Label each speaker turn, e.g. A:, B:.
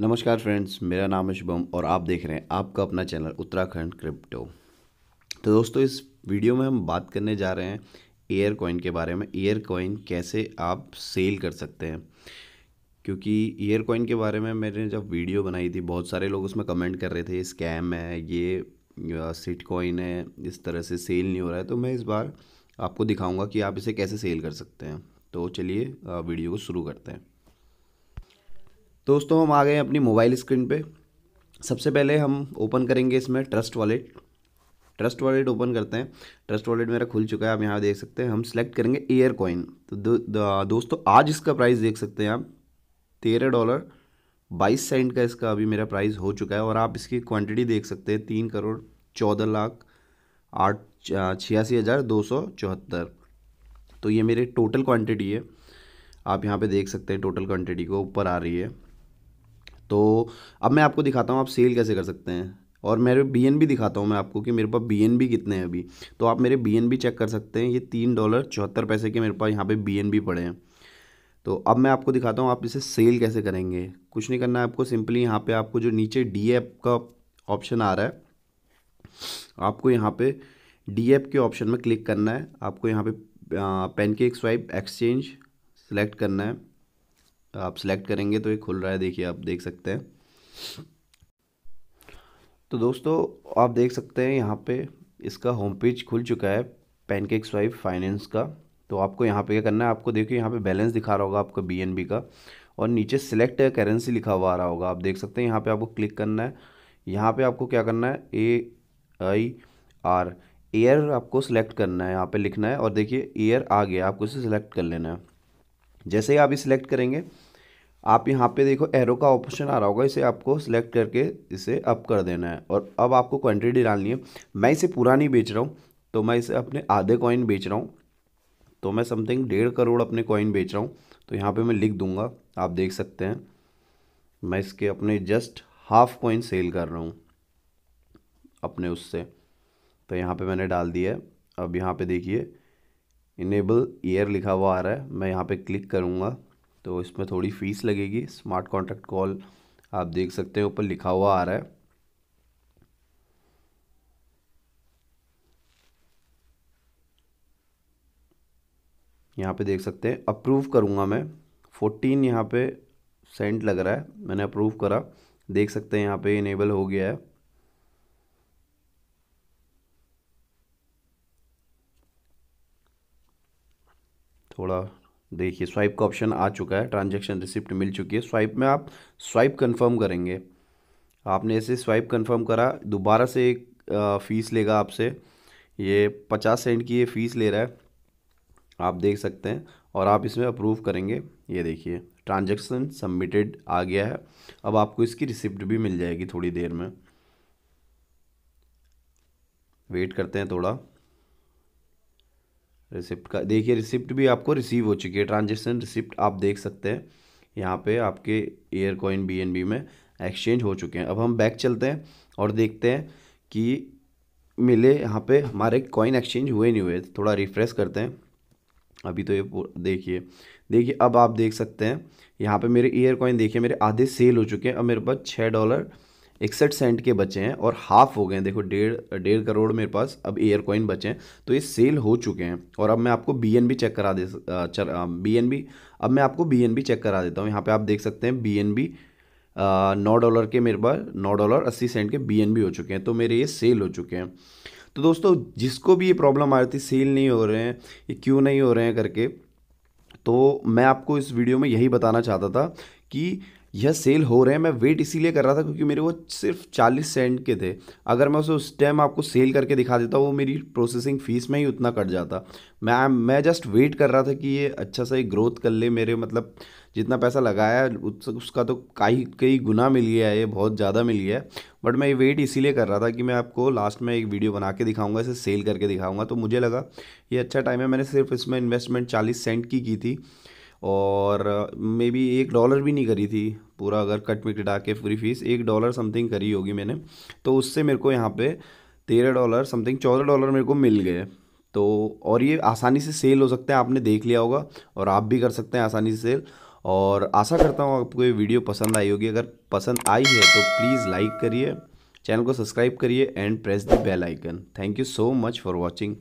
A: नमस्कार फ्रेंड्स मेरा नाम है शुभम और आप देख रहे हैं आपका अपना चैनल उत्तराखंड क्रिप्टो तो दोस्तों इस वीडियो में हम बात करने जा रहे हैं एयर कॉइन के बारे में एयर कॉइन कैसे आप सेल कर सकते हैं क्योंकि एयर कॉइन के बारे में मैंने जब वीडियो बनाई थी बहुत सारे लोग उसमें कमेंट कर रहे थे ये स्कैम है ये सिट कॉइन है इस तरह से सेल नहीं हो रहा है तो मैं इस बार आपको दिखाऊँगा कि आप इसे कैसे सेल कर सकते हैं तो चलिए वीडियो को शुरू करते हैं दोस्तों हम आ गए अपनी मोबाइल स्क्रीन पे सबसे पहले हम ओपन करेंगे इसमें Trust Wallet Trust Wallet open करते हैं ट्रस्ट वॉलेट मेरा खुल चुका है आप यहाँ देख सकते हैं हम सेलेक्ट करेंगे एयर कॉइन तो दो, दो, दोस्तों आज इसका प्राइस देख सकते हैं आप तेरह डॉलर बाईस सेंट का इसका अभी मेरा प्राइस हो चुका है और आप इसकी क्वांटिटी देख सकते हैं तीन करोड़ चौदह लाख आठ छियासी हज़ार दो सौ चौहत्तर तो ये मेरी टोटल क्वांटिटी है आप यहाँ पे देख सकते हैं टोटल क्वांटिटी को ऊपर आ रही है तो अब मैं आपको दिखाता हूँ आप सेल कैसे कर सकते हैं और मेरे बी एन बी दिखाता हूँ मैं आपको कि मेरे पास बी एन बी कितने हैं अभी तो आप मेरे बी एन बी चेक कर सकते हैं ये तीन डॉलर चौहत्तर पैसे के मेरे पास यहाँ पे बी एन बी पड़े हैं तो अब मैं आपको दिखाता हूँ आप इसे सेल कैसे करेंगे कुछ नहीं करना है आपको सिंपली यहाँ पे आपको जो नीचे डी ऐप का ऑप्शन आ रहा है आपको यहाँ पर डी ऐप के ऑप्शन में क्लिक करना है आपको यहाँ पर पेन एक स्वाइप एक्सचेंज सेलेक्ट करना है आप सेलेक्ट करेंगे तो ये खुल रहा है देखिए आप देख सकते हैं तो दोस्तों आप देख सकते हैं यहाँ पे इसका होम पेज खुल चुका है पैनकेक स्वाइप फाइनेंस का तो आपको यहाँ पे क्या करना है आपको देखिए यहाँ पे बैलेंस दिखा रहा होगा आपका बी का और नीचे सिलेक्ट करेंसी लिखा हुआ आ रहा होगा आप देख सकते हैं यहाँ पे आपको क्लिक करना है यहाँ पे आपको क्या करना है ए आई आर एयर आपको सेलेक्ट करना है यहाँ पे लिखना है और देखिए एयर आ गया आपको इसे सिलेक्ट कर लेना है जैसे ही आप इस सिलेक्ट करेंगे आप यहाँ पे देखो एरो का ऑप्शन आ रहा होगा इसे आपको सिलेक्ट करके इसे अप कर देना है और अब आपको क्वांटिटी डालनी है मैं इसे पूरा नहीं बेच रहा हूँ तो मैं इसे अपने आधे कॉइन बेच रहा हूँ तो मैं समथिंग डेढ़ करोड़ अपने कॉइन बेच रहा हूँ तो यहाँ पे मैं लिख दूंगा आप देख सकते हैं मैं इसके अपने जस्ट हाफ कॉइन सेल कर रहा हूँ अपने उससे तो यहाँ पे मैंने डाल दिया है अब यहाँ पे देखिए इनेबल ईयर लिखा हुआ आ रहा है मैं यहाँ पे क्लिक करूँगा तो इसमें थोड़ी फ़ीस लगेगी स्मार्ट कॉन्ट्रैक्ट कॉल आप देख सकते हैं ऊपर लिखा हुआ आ रहा है यहाँ पे देख सकते हैं अप्रूव करूँगा मैं फोर्टीन यहाँ पे सेंट लग रहा है मैंने अप्रूव करा देख सकते हैं यहाँ पे इनेबल हो गया है थोड़ा देखिए स्वाइप का ऑप्शन आ चुका है ट्रांजेक्शन रिसिप्ट मिल चुकी है स्वाइप में आप स्वाइप कन्फर्म करेंगे आपने ऐसे स्वाइप कन्फर्म करा दोबारा से एक फ़ीस लेगा आपसे ये पचास सेंट की ये फ़ीस ले रहा है आप देख सकते हैं और आप इसमें अप्रूव करेंगे ये देखिए ट्रांजैक्शन सबमिटेड आ गया है अब आपको इसकी रिसिप्ट भी मिल जाएगी थोड़ी देर में वेट करते हैं थोड़ा रिसिप्ट का देखिए रिसिप्ट भी आपको रिसीव हो चुकी है ट्रांजेक्शन रिसिप्ट आप देख सकते हैं यहाँ पे आपके एयर कॉइन बी में एक्सचेंज हो चुके हैं अब हम बैक चलते हैं और देखते हैं कि मिले यहाँ पे हमारे कॉइन एक्सचेंज हुए नहीं हुए थोड़ा रिफ्रेश करते हैं अभी तो ये देखिए देखिए अब आप देख सकते हैं यहाँ पे मेरे एयर कॉइन देखिए मेरे आधे सेल हो चुके हैं अब मेरे पास छः डॉलर इकसठ सेंट के बचे हैं और हाफ हो गए हैं देखो डेढ़ डेढ़ करोड़ मेरे पास अब एयर कॉइन बचे हैं तो ये सेल हो चुके हैं और अब मैं आपको बी एन बी चेक करा दे बी एन बी अब मैं आपको बी एन बी चेक करा देता हूँ यहाँ पे आप देख सकते हैं बी एन बी नौ डॉलर के मेरे पास नौ डॉलर अस्सी सेंट के बी एन बी हो चुके हैं तो मेरे ये सेल हो चुके हैं तो दोस्तों जिसको भी ये प्रॉब्लम आ रही थी सेल नहीं हो रहे हैं ये क्यों नहीं हो रहे हैं करके तो मैं आपको इस वीडियो में यही बताना चाहता था कि यह सेल हो रहे हैं मैं वेट इसीलिए कर रहा था क्योंकि मेरे वो सिर्फ चालीस सेंट के थे अगर मैं उसे उस टाइम आपको सेल करके दिखा देता वो मेरी प्रोसेसिंग फ़ीस में ही उतना कट जाता मैं मैं जस्ट वेट कर रहा था कि ये अच्छा सा ही ग्रोथ कर ले मेरे मतलब जितना पैसा लगाया उस, उसका तो कई कई गुना मिल गया है ये बहुत ज़्यादा मिल गया है बट मैं ये वेट इसीलिए कर रहा था कि मैं आपको लास्ट में एक वीडियो बना के दिखाऊंगा इसे सेल करके दिखाऊंगा तो मुझे लगा ये अच्छा टाइम है मैंने सिर्फ इसमें इन्वेस्टमेंट चालीस सेंट की की थी और मे बी एक डॉलर भी नहीं करी थी पूरा अगर कट मिट कटा के पूरी फीस एक डॉलर समथिंग करी होगी मैंने तो उससे मेरे को यहाँ पे तेरह डॉलर समथिंग चौदह डॉलर मेरे को मिल गए तो और ये आसानी से सेल हो सकते हैं आपने देख लिया होगा और आप भी कर सकते हैं आसानी से सेल और आशा करता हूँ आपको ये वीडियो पसंद आई होगी अगर पसंद आई है तो प्लीज़ लाइक करिए चैनल को सब्सक्राइब करिए and press the bell icon thank you so much for watching